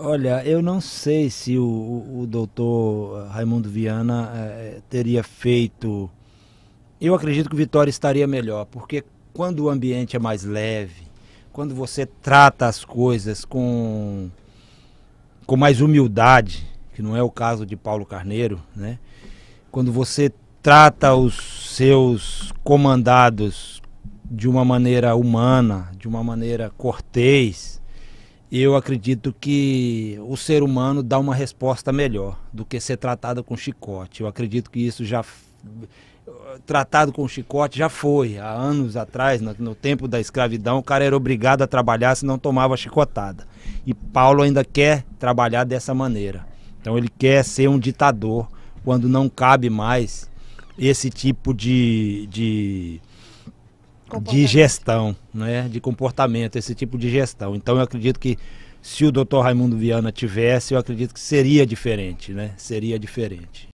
Olha, eu não sei se o, o, o doutor Raimundo Viana eh, eh, teria feito. Eu acredito que o Vitória estaria melhor, porque quando o ambiente é mais leve, quando você trata as coisas com, com mais humildade, que não é o caso de Paulo Carneiro, né? quando você trata os seus comandados de uma maneira humana, de uma maneira cortês, eu acredito que o ser humano dá uma resposta melhor do que ser tratado com chicote. Eu acredito que isso já tratado com chicote já foi há anos atrás, no, no tempo da escravidão, o cara era obrigado a trabalhar se não tomava chicotada. E Paulo ainda quer trabalhar dessa maneira. Então ele quer ser um ditador quando não cabe mais esse tipo de, de de gestão, né, de comportamento, esse tipo de gestão. Então eu acredito que se o Dr. Raimundo Viana tivesse, eu acredito que seria diferente, né? Seria diferente.